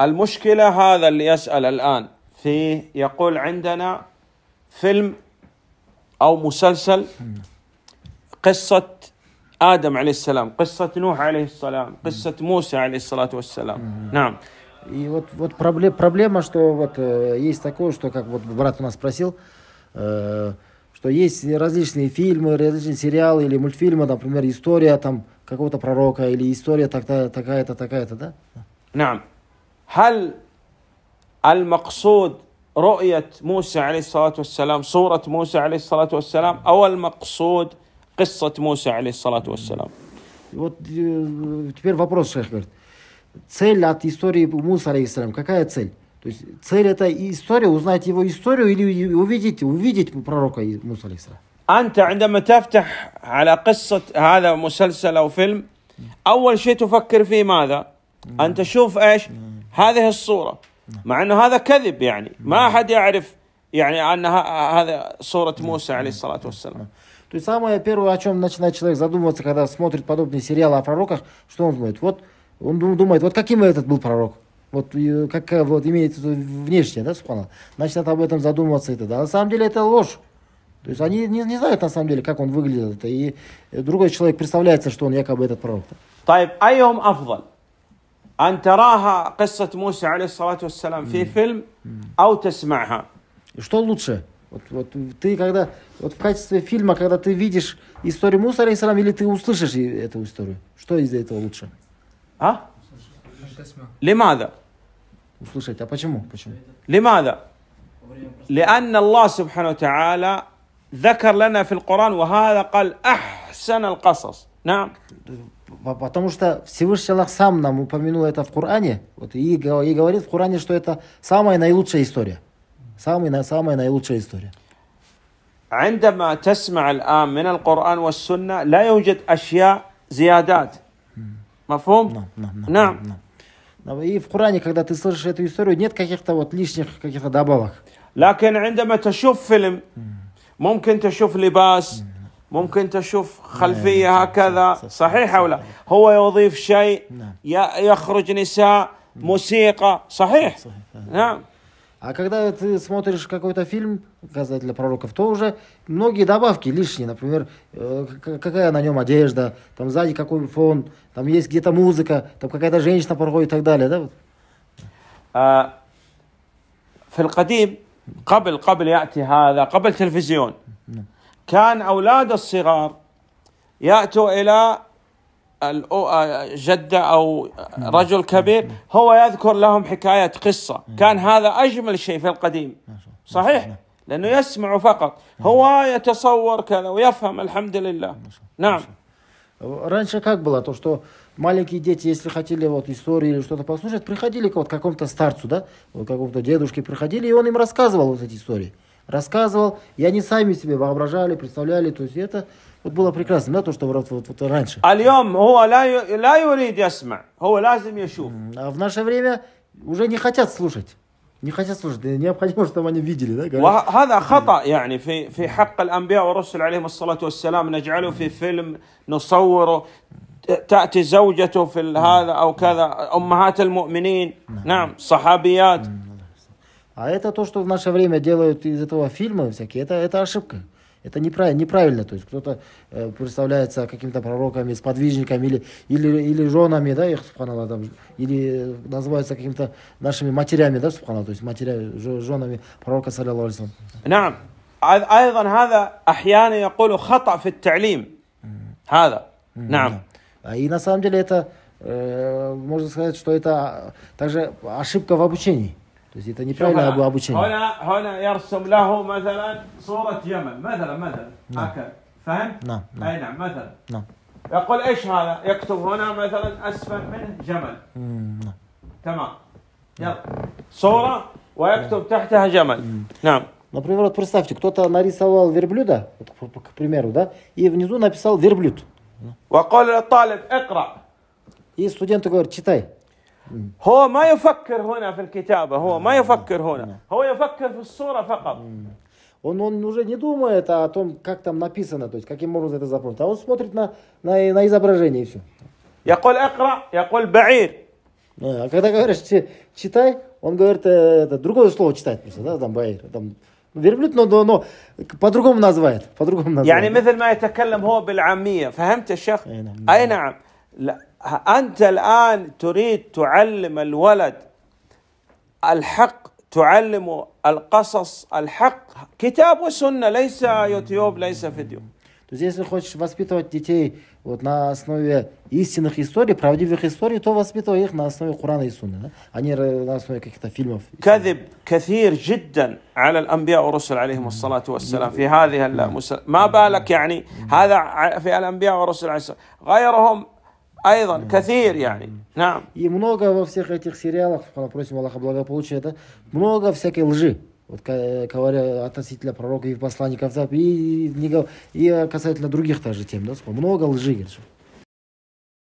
المشكلة هذا اللي يسأل الآن في يقول عندنا فيلم أو مسلسل قصة آدم عليه السلام قصة نوح عليه السلام قصة موسى عليه الصلاة والسلام نعم И вот, вот проблем, проблема, что вот э, есть такое, что, как вот брат у нас спросил, э, что есть различные фильмы, различные сериалы или мультфильмы, например, история там какого-то пророка или история такая-то, такая-то, да? Нам. هل المقصود رؤية موسى عليه الصلاة والسلام صورة موسى عليه الصلاة والسلام أو المقصود قصة موسى عليه الصلاة والسلام Вот э, теперь вопрос, Шейх говорит. Цель от истории Муса, алейхиссалям, какая цель? То есть цель это история, узнать его историю или увидеть, увидеть пророка Муса, алейхиссалям? أنت عندما تفتح على قصة هذا مسلسل أو فيلم أول شيء تفكر فيه ماذا؟ أن تشوف إيش؟ هذه الصورة مع أنه هذا كذب يعني ما أحد يعرف يعني أن هذا صورة موسى عليه الصلاة والسلام То есть самое первое, о чем начинает человек задумываться, когда смотрит подобные сериалы о пророках, что он думает? Вот он думает, вот каким этот был пророк? Вот э, как вот имеет внешне, да, субхана? Начинает об этом задумываться это. Да, На самом деле это ложь. То есть они не, не знают на самом деле, как он выглядит. И э, другой человек представляется, что он якобы этот пророк. طيب أيهم أفضل أن تراها قصة موسى عليه الصلاة والسلام في فيلم أو تسمعها. Что лучше? Вот, вот ты когда вот в качестве фильма, когда ты видишь историю Муса алейхиссалам, или ты услышишь эту историю? Что из этого лучше? А? Лимада. Услышать. А почему? Почему? Лимада. لأن الله سبحانه وتعالى ذكر لنا في القرآن وهذا قال أحسن القصص. نعم. Потому что Всевышний Аллах сам нам упомянул это в Коране, вот, и, и говорит в Коране, что это самая наилучшая история. Самая, самая наилучшая история. عندما تسمع الآن من القرآن والسنة لا يوجد أشياء زيادات مفهوم؟ نعم نعم نعم, نعم. И в Коране, когда ты слышишь эту историю, нет каких-то вот лишних каких-то добавок. لكن عندما تشوف فيلم ممكن تشوف لباس ممكن تشوف خلفيه هكذا صحيح أو لا هو يضيف شيء يخرج نساء موسيقى صحيح نعم А когда ты смотришь какой-то фильм, «Казать пророков», то уже многие добавки лишние. Например, какая на нем одежда, там сзади какой фон, там есть где-то музыка, там какая-то женщина проходит и так далее. Да? في القديم قبل قبل يأتي هذا قبل تلفزيون كان أولاد الصغار يأتوا إلى جدة أو رجل كبير هو يذكر لهم حكاية قصة كان هذا أجمل شيء في القديم صحيح لأنه يسمع فقط هو يتصور كذا ويفهم الحمد لله نعم Раньше как было то, что маленькие дети, если хотели вот истории или что-то послушать, приходили к вот какому-то старцу, да, вот какому-то дедушке приходили, и он им рассказывал вот эти истории. Mm. рассказывал, и они сами себе воображали, представляли, то есть это вот было прекрасно, да, то, что вот, вот, вот раньше. А в наше время уже не хотят слушать. Не хотят слушать, необходимо, чтобы они видели, да? Говорят. وهذا خطأ يعني في في حق الأنبياء والرسل عليهم الصلاة والسلام نجعله في فيلم نصوره تأتي زوجته في هذا أو كذا أمهات المؤمنين نعم صحابيات а это то, что в наше время делают из этого фильма всякие, это, это ошибка. Это неправильно, неправильно. То есть кто-то э, представляется какими-то пророками, сподвижниками или, или, или женами, да, их, субханалла, там, или называются какими-то нашими матерями, да, субханалла, то есть матерями, женами пророка, саллиллаху алейхи نعم ايضا هذا احيانا يقول خطا في التعليم هذا نعم и на самом деле это э, можно сказать что это также ошибка в обучении То есть это неправильно ابو обучение. هنا هنا يرسم له مثلا صورة يمن مثلا مثلا هكذا فهمت؟ نعم نعم أي نعم مثلا نعم يقول ايش هذا؟ يكتب هنا مثلا اسفل منه جمل نعم تمام يلا صورة ويكتب تحتها جمل نعم Например, вот представьте, кто-то нарисовал верблюда, вот, к примеру, да, и внизу написал верблюд. И студенты говорят, читай. هو ما يفكر هنا في الكتابة هو ما يفكر هنا هو يفكر في الصورة فقط Он, он уже не думает о том, как там написано, то есть каким образом это запомнить. А он смотрит на, на, на изображение и все. يقول اقرأ يقول بعير. Ну, а когда говоришь читай, он говорит э, это, другое слово читает просто, да, там بعير, там верблюд, но, но, но по-другому называет, по-другому называет. يعني مثل ما يتكلم هو بالعامية، فهمت يا شيخ؟ أي نعم. أنت الآن تريد تعلم الولد الحق تعلم القصص الحق كتاب وسنة ليس يوتيوب ليس فيديو То есть, если хочешь воспитывать детей вот, на основе истинных историй, правдивых историй, то воспитывай их на основе Курана и Сунны, да? а не на основе каких-то фильмов. كذب كثير جدا على الأنبياء ورسل عليهم الصلاة والسلام في هذه المسألة ما بالك يعني هذا في الأنبياء ورسل عليهم غيرهم Айван, кафир, яни. Нам. И много во всех этих сериалах, просим Аллаха благополучия, да, много всякой лжи. Вот э, говоря относительно пророка и посланников, и, и, и э, касательно других тоже тем, да, много лжи, говоришь.